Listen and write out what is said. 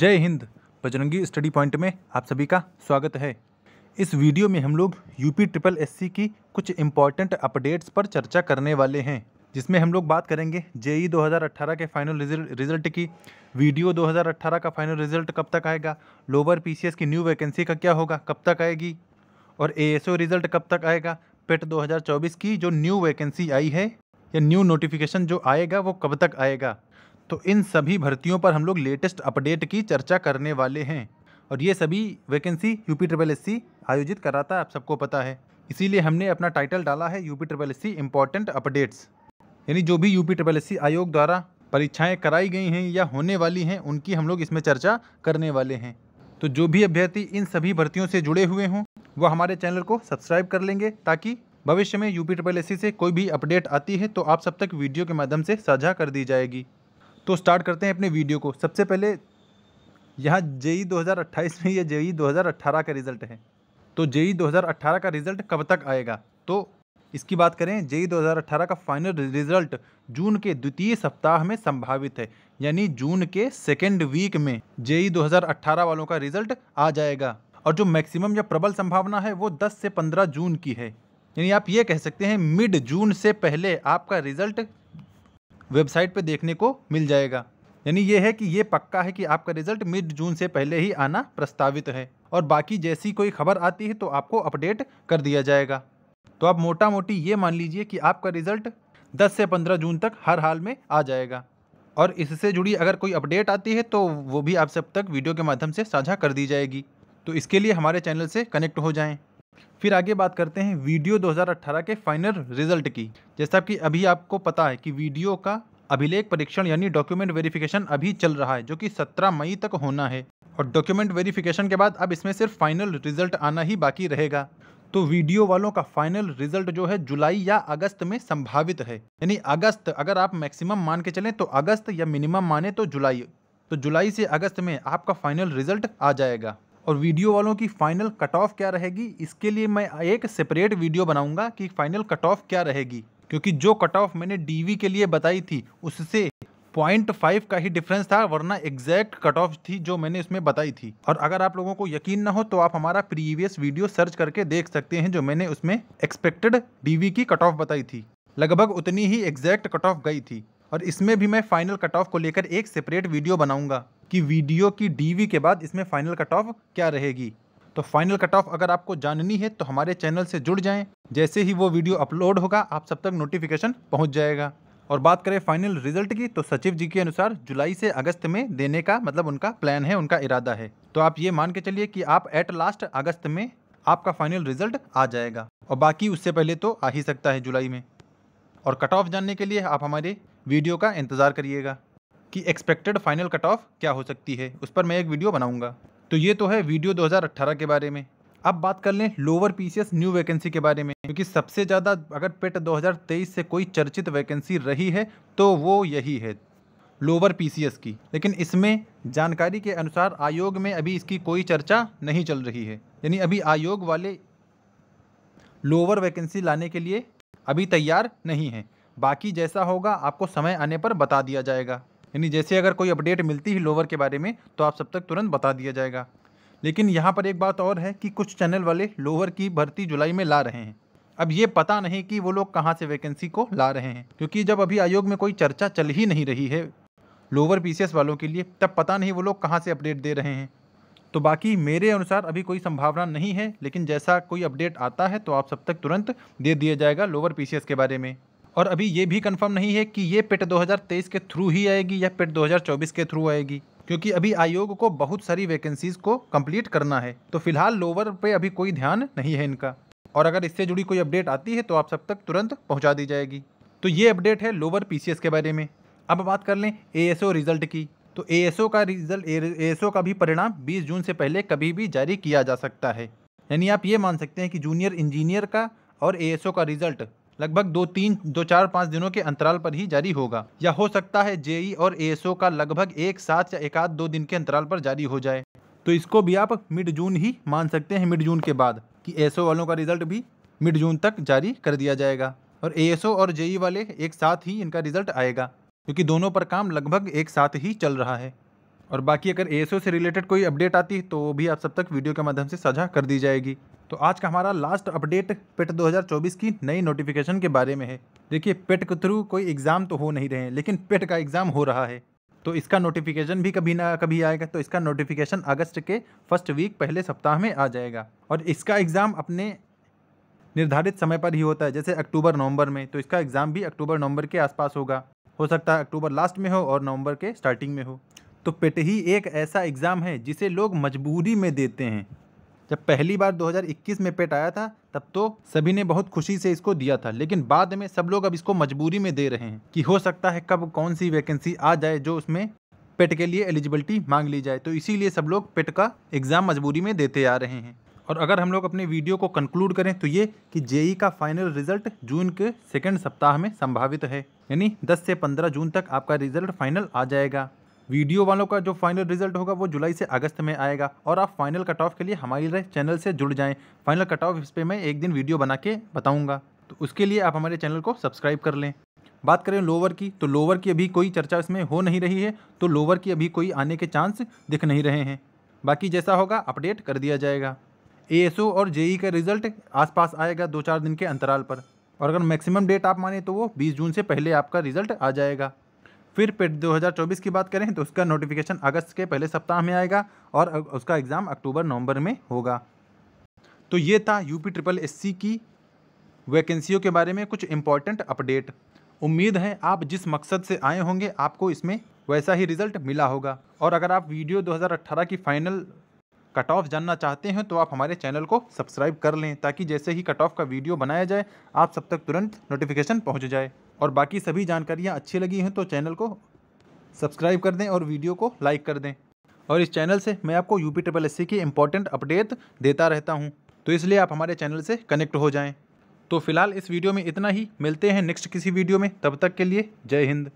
जय Hind Bajrangi study point में आप सभी का स्वागत है इस वीडियो में हम लोग यूपी ट्रिपल एससी की कुछ इम्पॉर्टेंट अपडेट्स पर चर्चा करने वाले हैं जिसमें हम लोग बात करेंगे e जेई 2018 के फाइनल रिजल्ट रिजल्ट की वीडियो 2018 का फाइनल रिजल्ट कब तक आएगा लोअर पीसीएस की न्यू वैकेंसी का क्या होगा कब तक आएगी और ए रिजल्ट कब तक आएगा पेट दो की जो न्यू वैकेंसी आई है या न्यू नोटिफिकेशन जो आएगा वो कब तक आएगा तो इन सभी भर्तियों पर हम लोग लेटेस्ट अपडेट की चर्चा करने वाले हैं और ये सभी vacancy UP triple S C आयोजित कराता है आप सबको पता है इसीलिए हमने अपना टाइटल डाला है UP triple S C important updates यानी जो भी U P triple S C आयोग द्वारा परीक्षाएं कराई गई हैं या होने वाली हैं उनकी हम लोग इसमें चर्चा करने वाले हैं तो जो भी अभ्यर्थी इन सभी भर्तियों से जुड़े हुए हों वो हमारे चैनल को सब्सक्राइब कर लेंगे ताकि भविष्य में यूपी ट्रिपल एस से कोई भी अपडेट आती है तो आप सब तक वीडियो के माध्यम से साझा कर दी जाएगी तो स्टार्ट करते हैं अपने वीडियो को सबसे पहले यहाँ e जेई 2028 में या जेई 2018 का रिज़ल्ट है तो e जेई 2018 का रिज़ल्ट कब तक आएगा तो इसकी बात करें e जेई 2018 का फाइनल रिज़ल्ट जून के द्वितीय सप्ताह में संभावित है यानी जून के सेकेंड वीक में जेई 2018 वालों का रिज़ल्ट आ जाएगा और जो मैक्सिमम या प्रबल संभावना है वो 10 से 15 जून की है यानी आप ये कह सकते हैं मिड जून से पहले आपका रिज़ल्ट वेबसाइट पे देखने को मिल जाएगा यानी ये है कि ये पक्का है कि आपका रिजल्ट मिड जून से पहले ही आना प्रस्तावित है और बाकी जैसी कोई खबर आती है तो आपको अपडेट कर दिया जाएगा तो आप मोटा मोटी ये मान लीजिए कि आपका रिजल्ट 10 से 15 जून तक हर हाल में आ जाएगा और इससे जुड़ी अगर कोई अपडेट आती है तो वो भी आप सब तक वीडियो के माध्यम से साझा कर दी जाएगी तो इसके लिए हमारे चैनल से कनेक्ट हो जाएं फिर आगे बात करते हैं वीडियो 2018 के फाइनल रिजल्ट की जैसा कि अभी आपको पता है कि वीडियो का अभिलेख परीक्षण यानी डॉक्यूमेंट वेरिफिकेशन अभी चल रहा है जो कि 17 मई तक होना है और डॉक्यूमेंट वेरिफिकेशन के बाद अब इसमें सिर्फ फाइनल रिजल्ट आना ही बाकी रहेगा तो वीडियो वालों का फाइनल रिजल्ट जो है जुलाई या अगस्त में संभावित है यानी अगस्त अगर आप मैक्सिमम मान के चलें तो अगस्त या मिनिमम माने तो जुलाई तो जुलाई से अगस्त में आपका फाइनल रिजल्ट आ जाएगा और वीडियो वालों की फ़ाइनल कट ऑफ क्या रहेगी इसके लिए मैं एक सेपरेट वीडियो बनाऊंगा कि फ़ाइनल कट ऑफ क्या रहेगी क्योंकि जो कट ऑफ मैंने डीवी के लिए बताई थी उससे पॉइंट फाइव का ही डिफरेंस था वरना एग्जैक्ट कट ऑफ थी जो मैंने इसमें बताई थी और अगर आप लोगों को यकीन ना हो तो आप हमारा प्रीवियस वीडियो सर्च करके देख सकते हैं जो मैंने उसमें एक्सपेक्टेड डीवी की कट ऑफ बताई थी लगभग उतनी ही एग्जैक्ट कट ऑफ गई थी और इसमें भी मैं फाइनल कट ऑफ को लेकर एक सेपरेट वीडियो बनाऊंगा कि वीडियो की डीवी के बाद इसमें फाइनल कट ऑफ क्या रहेगी तो फाइनल कट ऑफ अगर आपको जाननी है तो हमारे चैनल से जुड़ जाएं जैसे ही वो वीडियो अपलोड होगा आप सब तक नोटिफिकेशन पहुंच जाएगा और बात करें फाइनल रिजल्ट की तो सचिव जी के अनुसार जुलाई से अगस्त में देने का मतलब उनका प्लान है उनका इरादा है तो आप ये मान के चलिए कि आप एट लास्ट अगस्त में आपका फाइनल रिजल्ट आ जाएगा और बाकी उससे पहले तो आ ही सकता है जुलाई में और कट ऑफ जानने के लिए आप हमारे वीडियो का इंतज़ार करिएगा कि एक्सपेक्टेड फाइनल कट ऑफ क्या हो सकती है उस पर मैं एक वीडियो बनाऊंगा तो ये तो है वीडियो 2018 के बारे में अब बात कर लें लोअर पीसीएस न्यू वैकेंसी के बारे में क्योंकि सबसे ज़्यादा अगर पेट 2023 से कोई चर्चित वैकेंसी रही है तो वो यही है लोअर पीसीएस की लेकिन इसमें जानकारी के अनुसार आयोग में अभी इसकी कोई चर्चा नहीं चल रही है यानी अभी आयोग वाले लोअर वैकेंसी लाने के लिए अभी तैयार नहीं हैं बाकी जैसा होगा आपको समय आने पर बता दिया जाएगा यानी जैसे अगर कोई अपडेट मिलती है लोवर के बारे में तो आप सब तक तुरंत बता दिया जाएगा लेकिन यहाँ पर एक बात और है कि कुछ चैनल वाले लोवर की भर्ती जुलाई में ला रहे हैं अब ये पता नहीं कि वो लोग कहाँ से वैकेंसी को ला रहे हैं क्योंकि जब अभी आयोग में कोई चर्चा चल ही नहीं रही है लोअर पीसीएस वालों के लिए तब पता नहीं वो लोग कहाँ से अपडेट दे रहे हैं तो बाकी मेरे अनुसार अभी कोई संभावना नहीं है लेकिन जैसा कोई अपडेट आता है तो आप सब तक तुरंत दे दिया जाएगा लोअर पी के बारे में और अभी ये भी कंफर्म नहीं है कि ये पिट 2023 के थ्रू ही आएगी या पिट 2024 के थ्रू आएगी क्योंकि अभी आयोग को बहुत सारी वैकेंसीज को कंप्लीट करना है तो फिलहाल लोवर पे अभी कोई ध्यान नहीं है इनका और अगर इससे जुड़ी कोई अपडेट आती है तो आप सब तक तुरंत पहुँचा दी जाएगी तो ये अपडेट है लोअर पी के बारे में अब बात कर लें ए रिजल्ट की तो ए का रिजल्ट ए का भी परिणाम बीस जून से पहले कभी भी जारी किया जा सकता है यानी आप ये मान सकते हैं कि जूनियर इंजीनियर का और ए का रिजल्ट लगभग दो तीन दो चार पाँच दिनों के अंतराल पर ही जारी होगा या हो सकता है जेई और ए का लगभग एक साथ या एक आध दो दिन के अंतराल पर जारी हो जाए तो इसको भी आप मिड जून ही मान सकते हैं मिड जून के बाद कि एएसओ वालों का रिजल्ट भी मिड जून तक जारी कर दिया जाएगा और एएसओ और जेई वाले एक साथ ही इनका रिजल्ट आएगा क्योंकि दोनों पर काम लगभग एक साथ ही चल रहा है और बाकी अगर ए से रिलेटेड कोई अपडेट आती तो वो भी आप सब तक वीडियो के माध्यम से साझा कर दी जाएगी तो आज का हमारा लास्ट अपडेट पेट 2024 की नई नोटिफिकेशन के बारे में है देखिए पेट e के थ्रू कोई एग्ज़ाम तो हो नहीं रहे हैं लेकिन पेट e का एग्ज़ाम हो रहा है तो इसका नोटिफिकेशन भी कभी ना कभी आएगा तो इसका नोटिफिकेशन अगस्त के फर्स्ट वीक पहले सप्ताह में आ जाएगा और इसका एग्ज़ाम अपने निर्धारित समय पर ही होता है जैसे अक्टूबर नवंबर में तो इसका एग्ज़ाम भी अक्टूबर नवंबर के आसपास होगा हो सकता है अक्टूबर लास्ट में हो और नवंबर के स्टार्टिंग में हो तो पेट ही एक ऐसा एग्ज़ाम है जिसे लोग मजबूरी में देते हैं जब पहली बार 2021 में पेट आया था तब तो सभी ने बहुत खुशी से इसको दिया था लेकिन बाद में सब लोग अब इसको मजबूरी में दे रहे हैं कि हो सकता है कब कौन सी वैकेंसी आ जाए जो उसमें पेट के लिए एलिजिबिलिटी मांग ली जाए तो इसीलिए सब लोग पेट का एग्ज़ाम मजबूरी में देते आ रहे हैं और अगर हम लोग अपने वीडियो को कंक्लूड करें तो ये कि जेई का फाइनल रिजल्ट जून के सेकेंड सप्ताह में संभावित है यानी 10 से 15 जून तक आपका रिजल्ट फाइनल आ जाएगा वीडियो वालों का जो फाइनल रिजल्ट होगा वो जुलाई से अगस्त में आएगा और आप फाइनल कट ऑफ के लिए हमारे चैनल से जुड़ जाएं फाइनल कट ऑफ इस पर मैं एक दिन वीडियो बना के बताऊँगा तो उसके लिए आप हमारे चैनल को सब्सक्राइब कर लें बात करें लोवर की तो लोअर की अभी कोई चर्चा इसमें हो नहीं रही है तो लोअर की अभी कोई आने के चांस दिख नहीं रहे हैं बाकी जैसा होगा अपडेट कर दिया जाएगा ए और जेई e का रिजल्ट आसपास आएगा दो चार दिन के अंतराल पर और अगर मैक्सिमम डेट आप माने तो वो 20 जून से पहले आपका रिजल्ट आ जाएगा फिर पेट 2024 की बात करें तो उसका नोटिफिकेशन अगस्त के पहले सप्ताह में आएगा और उसका एग्ज़ाम अक्टूबर नवंबर में होगा तो ये था यूपी ट्रिपल एससी की वैकेंसियों के बारे में कुछ इम्पॉर्टेंट अपडेट उम्मीद है आप जिस मकसद से आए होंगे आपको इसमें वैसा ही रिजल्ट मिला होगा और अगर आप वीडियो 2018 की फाइनल कट ऑफ जानना चाहते हैं तो आप हमारे चैनल को सब्सक्राइब कर लें ताकि जैसे ही कट ऑफ का वीडियो बनाया जाए आप सब तक तुरंत नोटिफिकेशन पहुँच जाए और बाकी सभी जानकारियाँ अच्छी लगी हैं तो चैनल को सब्सक्राइब कर दें और वीडियो को लाइक कर दें और इस चैनल से मैं आपको U P triple S C की इंपॉर्टेंट अपडेट देता रहता हूँ तो इसलिए आप हमारे चैनल से कनेक्ट हो जाएँ तो फिलहाल इस वीडियो में इतना ही मिलते हैं नेक्स्ट किसी वीडियो में तब तक के लिए जय हिंद